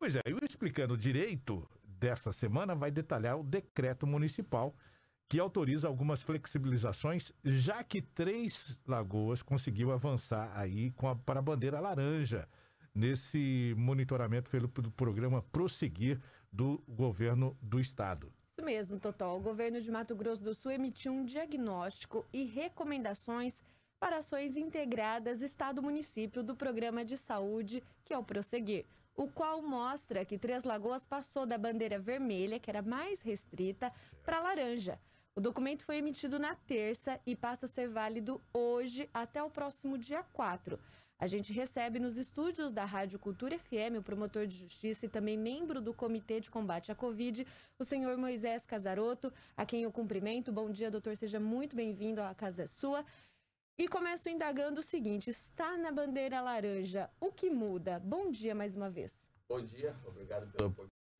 Pois é, e o Explicando Direito dessa semana vai detalhar o decreto municipal que autoriza algumas flexibilizações, já que Três Lagoas conseguiu avançar aí com a, para a bandeira laranja nesse monitoramento pelo, programa Prosseguir do governo do estado. Isso mesmo, Totó. O governo de Mato Grosso do Sul emitiu um diagnóstico e recomendações para ações integradas Estado-Município do Programa de Saúde, que é o Prosseguir o qual mostra que Três Lagoas passou da bandeira vermelha, que era mais restrita, para laranja. O documento foi emitido na terça e passa a ser válido hoje até o próximo dia 4. A gente recebe nos estúdios da Rádio Cultura FM o promotor de justiça e também membro do Comitê de Combate à Covid, o senhor Moisés Casaroto, a quem eu cumprimento. Bom dia, doutor, seja muito bem-vindo à Casa é Sua. E começo indagando o seguinte: está na bandeira laranja, o que muda? Bom dia mais uma vez. Bom dia, obrigado pelo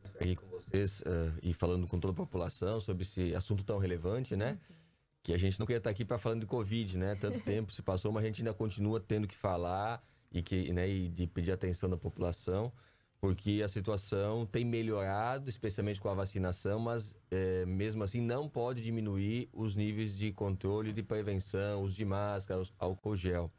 estar aqui com vocês uh, e falando com toda a população sobre esse assunto tão relevante, né? Que a gente não queria estar aqui para falando de Covid, né? Tanto tempo se passou, mas a gente ainda continua tendo que falar e que, né, e de pedir atenção da população, porque a situação tem melhorado, especialmente com a vacinação, mas é, mesmo assim não pode diminuir os níveis de controle de prevenção, os de máscaras, álcool gel.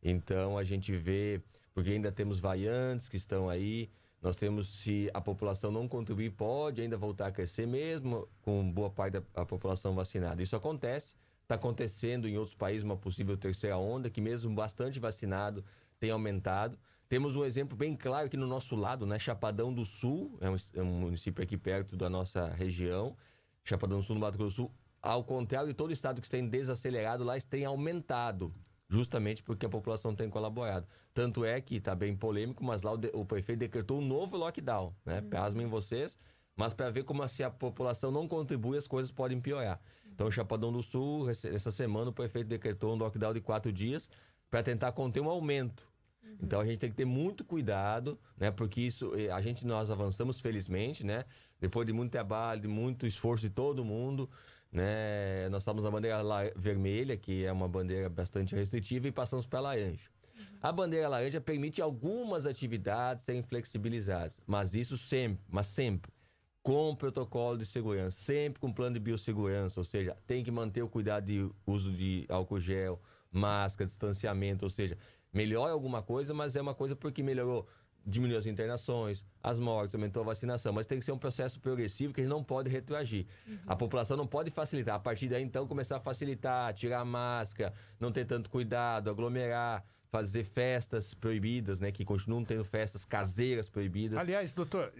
Então a gente vê, porque ainda temos variantes que estão aí, nós temos, se a população não contribuir, pode ainda voltar a crescer, mesmo com boa parte da população vacinada. Isso acontece, está acontecendo em outros países uma possível terceira onda, que mesmo bastante vacinado tem aumentado. Temos um exemplo bem claro aqui no nosso lado, né? Chapadão do Sul, é um, é um município aqui perto da nossa região. Chapadão do Sul, no Mato Grosso do Sul, ao contrário de todo o estado que está em desacelerado, lá tem aumentado justamente porque a população tem colaborado. Tanto é que está bem polêmico, mas lá o, de, o, prefeito decretou um novo lockdown, né? Uhum. em vocês, mas para ver como se assim a população não contribui, as coisas podem piorar. Então, o Chapadão do Sul, essa semana, o prefeito decretou um lockdown de quatro dias para tentar conter um aumento. Uhum. Então a gente tem que ter muito cuidado, né? Porque isso eh, a gente nós avançamos felizmente, né? Depois de muito trabalho, de muito esforço de todo mundo, né? Nós estávamos na bandeira vermelha, que é uma bandeira bastante restritiva, e passamos para a laranja. A bandeira laranja permite algumas atividades serem flexibilizadas, mas isso sempre, mas sempre com protocolo de segurança, sempre com plano de biossegurança, ou seja, tem que manter o cuidado de uso de álcool gel, máscara, distanciamento, ou seja, melhora alguma coisa, mas é uma coisa porque melhorou diminuiu as internações, as mortes, aumentou a vacinação, mas tem que ser um processo progressivo que a gente não pode retroagir. Uhum. A população não pode facilitar. A partir daí, então, começar a facilitar, tirar a máscara, não ter tanto cuidado, aglomerar, fazer festas proibidas, né? Que continuam tendo festas caseiras proibidas. Aliás, doutor,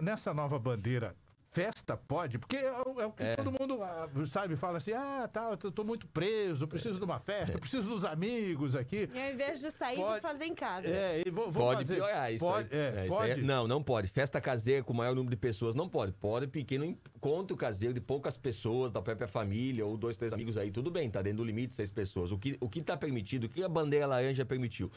nessa nova bandeira festa pode? Porque é, é o que é. todo mundo ah, sabe, fala assim: ah, tá, eu tô muito preso, preciso é. de uma festa, é. preciso dos amigos aqui. E ao invés de sair, pode... vou fazer em casa. É, e vou, vou pode fazer. piorar isso. Pode, aí, pode? É, é, aí não, não pode. Festa caseira com o maior número de pessoas não pode. Pode pequeno encontro caseiro de poucas pessoas, da própria família, ou dois, três amigos aí, tudo bem, tá dentro do limite, seis pessoas. O que, o que tá permitido, o que a bandeira laranja permitiu?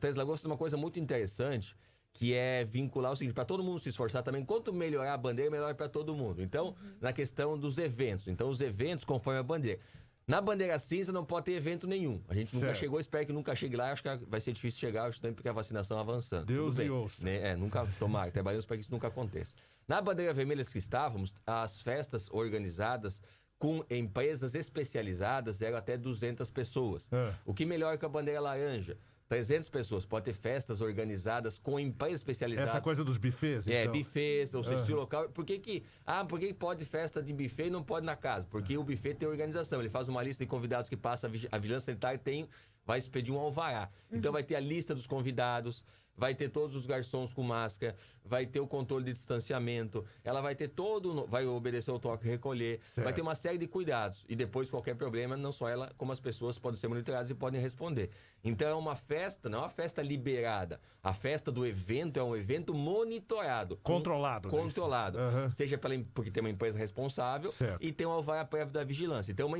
Três Lagoas tem uma coisa muito interessante que é vincular o seguinte, para todo mundo se esforçar também, quanto melhorar a bandeira, melhor para todo mundo. Então, uhum. na questão dos eventos, então os eventos conforme a bandeira. Na bandeira cinza não pode ter evento nenhum. A gente certo. nunca chegou, espero que nunca chegue lá. Acho que vai ser difícil chegar, acho também porque a vacinação avançando. Deus me ouça. Né? É, nunca tomar, trabalhamos para que isso nunca aconteça. Na bandeira vermelha que estávamos, as festas organizadas com empresas especializadas eram até 200 pessoas. É. O que melhor que a bandeira laranja? 300 pessoas. Pode ter festas organizadas com empanhas especializadas. Essa coisa dos buffets? É, então. buffets, ou seja, uhum. Ah. Se local. Por que que... Ah, por que pode festa de buffet e não pode na casa? Porque uhum. o buffet tem organização. Ele faz uma lista de convidados que passa a vigilância sanitária tem... Vai expedir um alvará. Então, uhum. Então vai ter a lista dos convidados, vai ter todos os garçons com máscara, vai ter o controle de distanciamento, ela vai ter todo, vai obedecer o toque recolher, certo. vai ter uma série de cuidados e depois qualquer problema, não só ela, como as pessoas podem ser monitoradas e podem responder. Então é uma festa, não é uma festa liberada, a festa do evento é um evento monitorado, controlado, com, né, controlado, uhum. seja pela porque tem uma empresa responsável certo. e tem uma vara prévia da vigilância, então uma,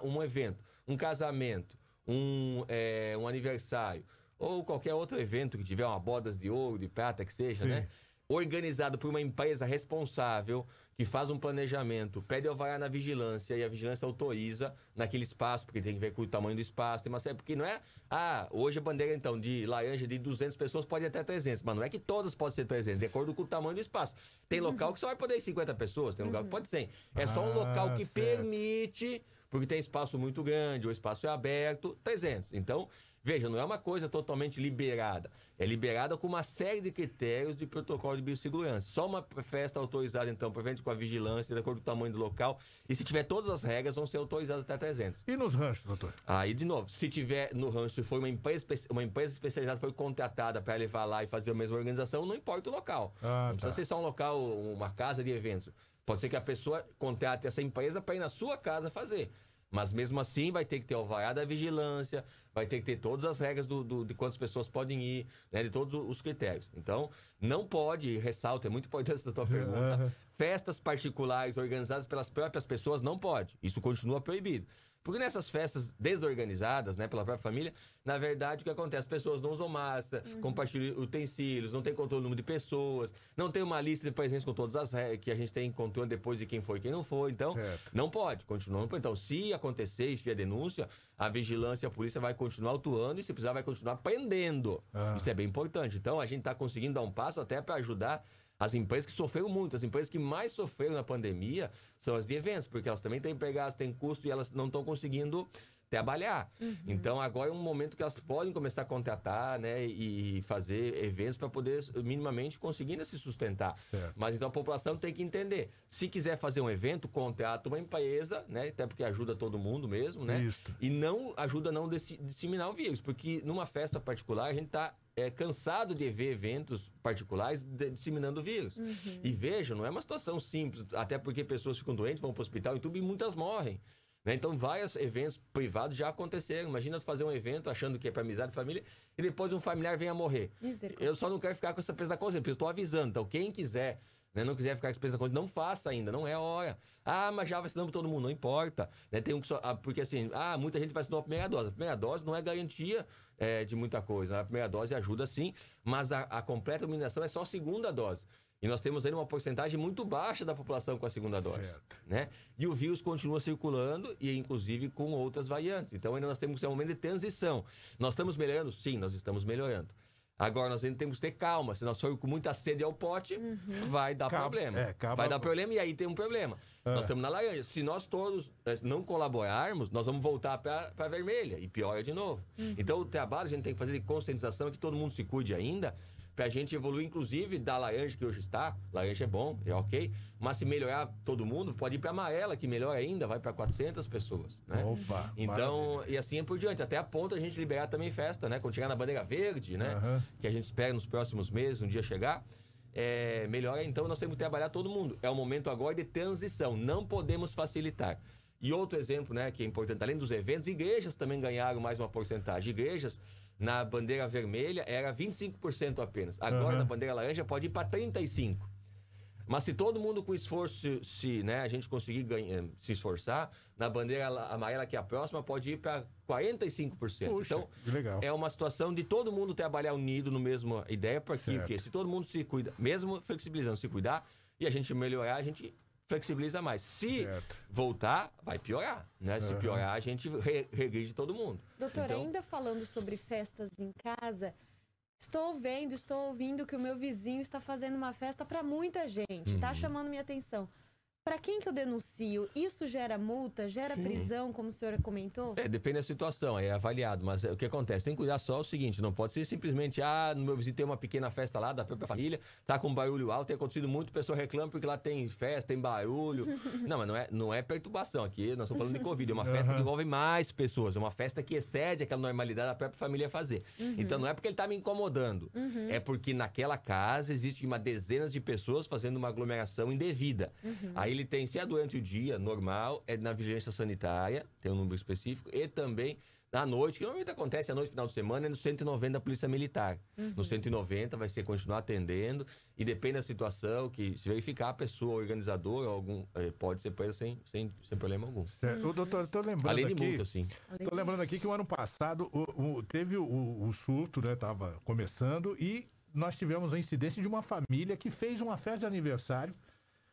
uma um evento, um casamento, um, é, um aniversário ou qualquer outro evento que tiver uma bodas de ouro, de prata, que seja, né? Sim. né? Organizado por uma empresa responsável que faz um planejamento, pede alvará na vigilância e a vigilância autoriza naquele espaço, porque tem que ver com o tamanho do espaço, tem uma série, porque não é, ah, hoje a bandeira então de laranja de 200 pessoas pode ir até 300, mas não é que todas podem ser 300, de acordo com o tamanho do espaço. Tem uhum. local que só vai poder ir 50 pessoas, tem lugar que uhum. pode 100. É só um ah, local que permite, porque tem espaço muito grande, o espaço é aberto, 300. Então, Veja, não é uma coisa totalmente liberada. É liberada com uma série de critérios de protocolo de biossegurança. Só uma festa autorizada, então, prevente com a vigilância, de acordo com o tamanho do local. E se tiver todas as regras, vão ser autorizadas até 300. E nos ranchos, doutor? Aí, de novo, se tiver no rancho, se for uma empresa, uma empresa especializada, foi contratada para levar lá e fazer a mesma organização, não importa o local. Ah, não tá. precisa ser só um local, uma casa de eventos. Pode ser que a pessoa contrate essa empresa para ir na sua casa fazer. Mas mesmo assim vai ter que ter alvará da vigilância, vai ter que ter todas as regras do, do de quantas pessoas podem ir, né, de todos os critérios. Então, não pode, ressalto, é muito importante da tua pergunta, festas particulares organizadas pelas próprias pessoas não pode. Isso continua proibido. Porque nessas festas desorganizadas, né, pela própria família, na verdade o que acontece? As pessoas não usam massa, uhum. compartilham utensílios, não tem controle do número de pessoas, não tem uma lista de presentes com todas as regras, que a gente tem controle depois de quem foi e quem não foi. Então, certo. não pode, continuando. Então, se acontecer se tiver denúncia, a vigilância, a polícia vai continuar atuando e se precisar vai continuar prendendo. Ah. Isso é bem importante. Então, a gente está conseguindo dar um passo até para ajudar as empresas que sofreram muito, as empresas que mais sofreram na pandemia são as de eventos, porque elas também têm pegadas, têm custo e elas não estão conseguindo trabalhar. Uhum. Então agora é um momento que elas podem começar a contratar, né, e fazer eventos para poder minimamente conseguir né, se sustentar. Certo. Mas então a população tem que entender. Se quiser fazer um evento, contrata uma empresa, né, até porque ajuda todo mundo mesmo, né? E não ajuda não disseminar o vírus, porque numa festa particular a gente está é, cansado de ver eventos particulares disseminando o vírus. Uhum. E veja, não é uma situação simples, até porque pessoas ficam doentes, vão para o hospital, e muitas morrem. Né? Então, vários eventos privados já aconteceram. Imagina fazer um evento achando que é para amizade, família, e depois um familiar vem a morrer. Eu só não quero ficar com essa pesa da consciência, eu estou avisando. Então, quem quiser, né, não quiser ficar com essa peso da não faça ainda, não é a hora. Ah, mas já vacinamos todo mundo, não importa. Né? Tem um que só, ah, porque assim, ah, muita gente vacinou a primeira dose. A primeira dose não é garantia é, de muita coisa. A primeira dose ajuda sim, mas a, a completa imunização é só a segunda dose. E nós temos ainda uma porcentagem muito baixa da população com a segunda dose. Certo. Né? E o vírus continua circulando, e inclusive com outras variantes. Então ainda nós temos um momento de transição. Nós estamos melhorando? Sim, nós estamos melhorando. Agora nós ainda temos que ter calma, se nós formos com muita sede ao pote, uhum. vai dar problema. É, vai dar problema e aí tem um problema. É. Nós estamos na laranja. Se nós todos eh, não colaborarmos, nós vamos voltar para a vermelha e piora é de novo. Uhum. Então o trabalho a gente tem que fazer de conscientização é que todo mundo se cuide ainda para a gente evoluir, inclusive, da laranja que hoje está. Laranja é bom, é ok. Mas se melhorar todo mundo, pode ir para amarela, que melhor ainda, vai para 400 pessoas, né? Opa! Então, maravilha. e assim por diante. Até a ponta a gente liberar também festa, né? Quando chegar na bandeira verde, né? Uhum. Que a gente espera nos próximos meses, um dia chegar. É, melhor então nós temos que trabalhar todo mundo. É o momento agora de transição, não podemos facilitar. E outro exemplo, né, que é importante, além dos eventos, igrejas também ganharam mais uma porcentagem. Igrejas na bandeira vermelha era 25% apenas. Agora, uhum. na bandeira laranja, pode ir para 35%. Mas se todo mundo com esforço, se né, a gente conseguir ganhar, eh, se esforçar, na bandeira amarela, que é a próxima, pode ir para 45%. Puxa, então, legal. é uma situação de todo mundo trabalhar unido no mesmo ideia, porque, porque se todo mundo se cuida, mesmo flexibilizando, se cuidar e a gente melhorar, a gente flexibiliza mais. Se certo. voltar, vai piorar. Né? Se piorar, a gente re regride todo mundo. Doutor, então... ainda falando sobre festas em casa, estou vendo, estou ouvindo que o meu vizinho está fazendo uma festa para muita gente. Está uhum. chamando minha atenção. Para quem que eu denuncio? Isso gera multa, gera Sim. prisão, como o senhor comentou? É, depende da situação, é avaliado. Mas é o que acontece? Tem que cuidar só o seguinte: não pode ser simplesmente, ah, eu visitei uma pequena festa lá da própria família, tá com barulho alto, tem acontecido muito, a pessoa reclama porque lá tem festa, tem barulho. não, mas não é, não é perturbação aqui, nós estamos falando de Covid, é uma festa uhum. que envolve mais pessoas, é uma festa que excede aquela normalidade da própria família fazer. Uhum. Então não é porque ele tá me incomodando, uhum. é porque naquela casa existe uma dezenas de pessoas fazendo uma aglomeração indevida. Uhum. Aí Aí ele tem, se é durante o dia, normal, é na vigilância sanitária, tem um número específico, e também na noite, que normalmente acontece à noite, final de semana, é no 190 da Polícia Militar. Uhum. No 190 vai ser continuar atendendo, e depende da situação, que se verificar a pessoa, organizadora, algum, eh, pode ser presa sem, sem, sem problema algum. Certo. Uhum. Doutor, tô lembrando Além de aqui, multa, sim. Tô lembrando aqui que o ano passado o, o, teve o, o surto, né, tava começando, e nós tivemos a incidência de uma família que fez uma festa de aniversário,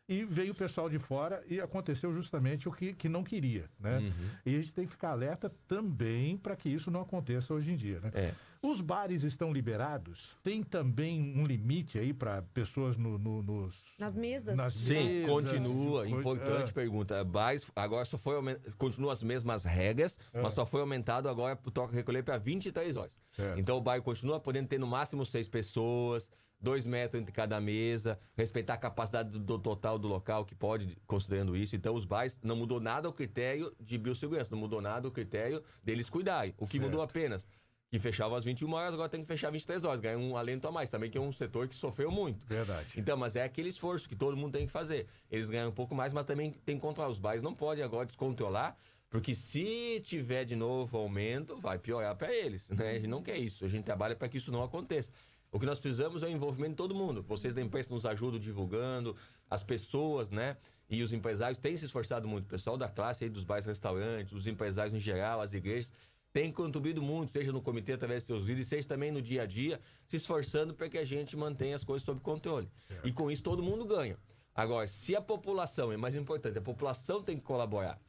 e veio o pessoal de fora e aconteceu justamente o que, que não queria, né? Uhum. E a gente tem que ficar alerta também para que isso não aconteça hoje em dia, né? É. Os bares estão liberados? Tem também um limite aí para pessoas no, no, nos... Nas mesas? Nas Sim, mesas. continua. Coisa... Importante pergunta. Bares, agora só foi... Aument... Continuam as mesmas regras, é. mas só foi aumentado agora o toque recolher para 23 horas. Certo. Então o bairro continua podendo ter no máximo seis pessoas, dois metros entre cada mesa, respeitar a capacidade do, do, total do local, que pode, considerando isso. Então, os bairros não mudou nada o critério de biossegurança, não mudou nada o critério deles cuidarem. O que certo. mudou apenas que fechava às 21 horas, agora tem que fechar às 23 horas, ganha um alento a mais, também que é um setor que sofreu muito. Verdade. Então, mas é aquele esforço que todo mundo tem que fazer. Eles ganham um pouco mais, mas também tem que controlar. Os bairros não podem agora descontrolar, porque se tiver de novo aumento, vai piorar para eles, né? A gente não quer isso, a gente trabalha para que isso não aconteça. O que nós precisamos é o envolvimento de todo mundo. Vocês da imprensa nos ajudam divulgando, as pessoas, né? E os empresários têm se esforçado muito. O pessoal da classe aí, dos bairros restaurantes, os empresários em geral, as igrejas, têm contribuído muito, seja no comitê através de seus vídeos, seja também no dia a dia, se esforçando para que a gente mantenha as coisas sob controle. Certo. E com isso todo mundo ganha. Agora, se a população, é mais importante, a população tem que colaborar.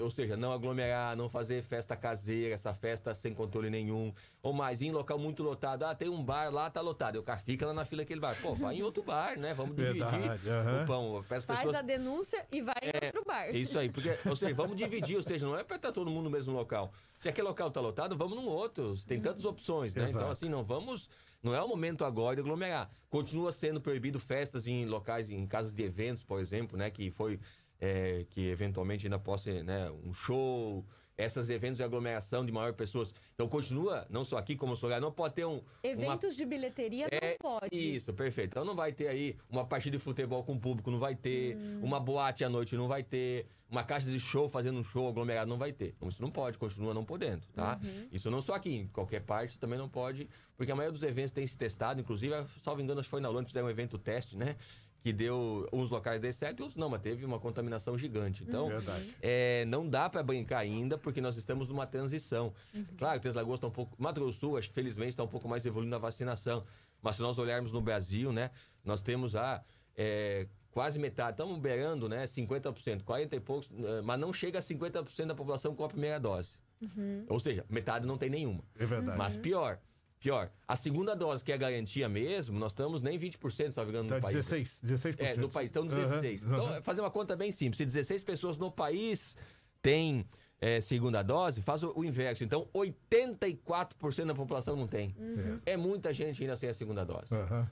Ou seja, não aglomerar, não fazer festa caseira, essa festa sem controle nenhum. Ou mais, em local muito lotado. Ah, tem um bar lá, tá lotado. o cara fica lá na fila daquele bar. Pô, vai em outro bar, né? Vamos dividir Verdade, uhum. o pão. Faz pessoas... a denúncia e vai é, em outro bar. É isso aí. Porque, ou seja, vamos dividir. Ou seja, não é pra estar tá todo mundo no mesmo local. Se aquele local tá lotado, vamos num outro. Tem tantas opções, né? Então, Exato. Então, assim, não vamos... Não é o momento agora de aglomerar. Continua sendo proibido festas em locais, em casas de eventos, por exemplo, né? Que foi é, que eventualmente ainda possa, né, um show, esses eventos de aglomeração de maior pessoas. Então continua, não só aqui como lugar, não pode ter um. Eventos uma... de bilheteria é, não pode. Isso, perfeito. Então não vai ter aí uma partida de futebol com público, não vai ter, hum. uma boate à noite não vai ter, uma caixa de show fazendo um show aglomerado não vai ter. Então isso não pode, continua não podendo, tá? Uhum. Isso não só aqui, em qualquer parte também não pode, porque a maioria dos eventos tem se testado, inclusive, salvo engano, acho que foi na Londres, fizeram um evento teste, né? que deu uns locais deu certo e outros não, mas teve uma contaminação gigante. Uhum. Então, Verdade. é, não dá para brincar ainda, porque nós estamos numa transição. Uhum. Claro, Três Lagoas está um pouco, Mato Grosso Sul, felizmente, está um pouco mais evoluindo na vacinação. Mas se nós olharmos no Brasil, né, nós temos a ah, é, quase metade, estamos beirando, né, 50%, 40 e poucos, eh, mas não chega a 50% da população com a primeira dose. Uhum. Ou seja, metade não tem nenhuma. É verdade. Mas uhum. pior, Pior, a segunda dose, que é a garantia mesmo, nós estamos nem 20%, se não me engano, no tá, país. 16, né? 16%. É, no país, então 16. Uhum, uhum. Então, fazer uma conta bem simples. Se 16 pessoas no país têm é, segunda dose, faz o, o, inverso. Então, 84% da população não tem. Uhum. É muita gente ainda sem a segunda dose.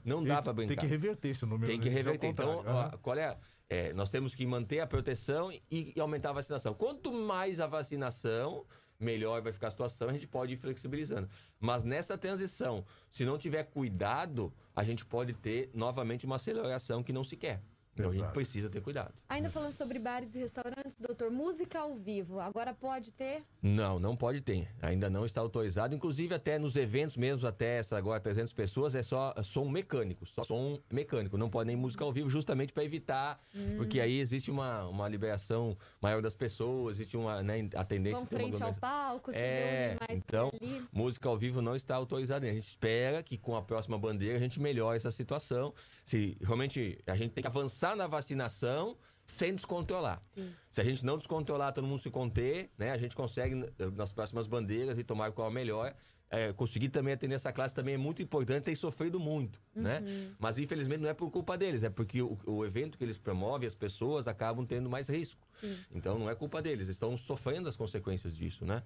Não dá para brincar. Tem que reverter esse número. Tem que né? é reverter. Então, ó, qual é, é? Nós temos que manter a proteção e, e aumentar a vacinação. Quanto mais a vacinação melhor vai ficar a situação, a gente pode ir flexibilizando. Mas nessa transição, se não tiver cuidado, a gente pode ter novamente uma aceleração que não se quer. Então Exato. a gente precisa ter cuidado. Ainda falando sobre bares e restaurantes, doutor, música ao vivo, agora pode ter? Não, não pode ter. Ainda não está autorizado. Inclusive, até nos eventos mesmo, até essa agora 300 pessoas, é só é som mecânico. Só som mecânico. Não pode nem música ao vivo, justamente para evitar, hum. porque aí existe uma, uma liberação maior das pessoas, existe uma né, a tendência. Vão frente uma... ao palco, se é, mais Então, música ao vivo não está autorizada. A gente espera que com a próxima bandeira a gente melhore essa situação. Se realmente a gente tem que avançar avançar na vacinação sem descontrolar. Sim. Se a gente não descontrolar, todo mundo se conter, né? A gente consegue, eh, nas próximas bandeiras, e tomar qual a é melhor. É, conseguir também atender essa classe também é muito importante, tem sofrido muito, né? uhum. né? Mas infelizmente não é por culpa deles, é porque o, o evento que eles promovem, as pessoas acabam tendo mais risco. Sim. Então não é culpa deles, estão sofrendo as consequências disso, né?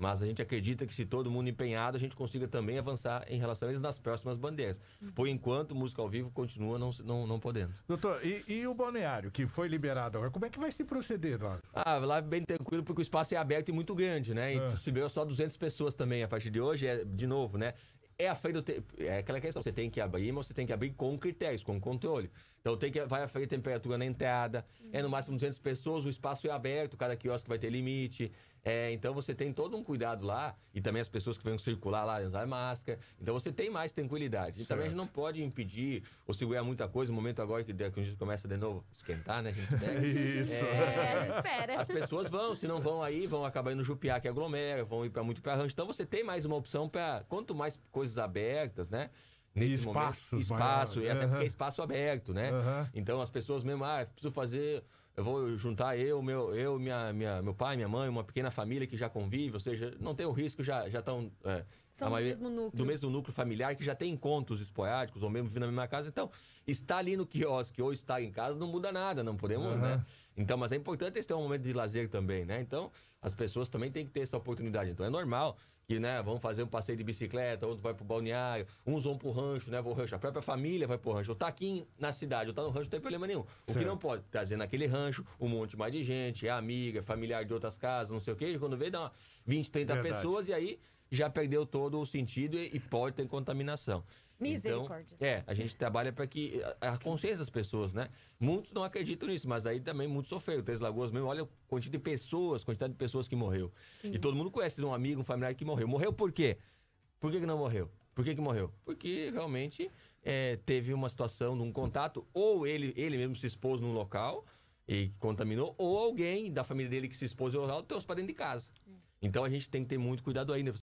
Mas a gente acredita que se todo mundo empenhado, a gente consiga também avançar em relação a eles nas próximas bandeiras. Uhum. Por enquanto, música ao vivo continua não, não, não podendo. Doutor, e, e o balneário que foi liberado agora, como é que vai se proceder, lá? Ah, lá é bem tranquilo, porque o espaço é aberto e muito grande, né? E é. se vê só 200 pessoas também a partir de hoje, é, de novo, né? é a feira te... é aquela questão, você tem que abrir, mas você tem que abrir com critérios, com controle. Então tem que vai a temperatura na entrada, uhum. é no máximo 200 pessoas, o espaço é aberto, cada quiosque vai ter limite. É, então você tem todo um cuidado lá e também as pessoas que vêm circular lá usar máscara. Então você tem mais tranquilidade. E também a gente não pode impedir ou segurar muita coisa. O momento agora que, que a gente começa de novo esquentar, né? A gente espera. Isso. É, é espera. As pessoas vão, se não vão aí, vão acabar indo jupiar que aglomera, vão ir para muito para rancho. Então você tem mais uma opção para quanto mais coisas abertas, né? nesse espaço momento, espaço, maior. e até porque é espaço aberto, né? Uhum. Então as pessoas mesmo, ah, preciso fazer eu vou juntar eu, meu, eu minha, minha, meu pai, minha mãe, uma pequena família que já convive, ou seja, não tem o risco, já estão. É, São maioria, do, mesmo núcleo. do mesmo núcleo familiar, que já tem encontros espoiáticos ou mesmo vindo na mesma casa. Então, está ali no quiosque ou está em casa não muda nada, não podemos, uhum. né? Então, mas é importante eles um momento de lazer também, né? Então, as pessoas também têm que ter essa oportunidade. Então, é normal que, né, vão fazer um passeio de bicicleta, outro vai pro balneário, uns vão pro rancho, né, vou rancho, a própria família vai pro rancho. Ou tá aqui na cidade, ou tá no rancho, não tem problema nenhum. O certo. que não pode, trazer naquele rancho um monte mais de gente, é amiga, é familiar de outras casas, não sei o quê, quando vê dá 20, 30 Verdade. pessoas e aí já perdeu todo o sentido e, e pode ter contaminação. Misericórdia. Então, é, a gente trabalha para que a consciência das pessoas, né? Muitos não acreditam nisso, mas aí também muitos sofreram. Três Lagoas mesmo, olha a quantidade de pessoas, quantidade de pessoas que morreu. Sim. E todo mundo conhece um amigo, um familiar que morreu. Morreu por quê? Por que, que não morreu? Por que, que morreu? Porque realmente é, teve uma situação de um contato, ou ele, ele mesmo se expôs num local e contaminou, ou alguém da família dele que se expôs ao local trouxe para dentro de casa. É. Então a gente tem que ter muito cuidado ainda.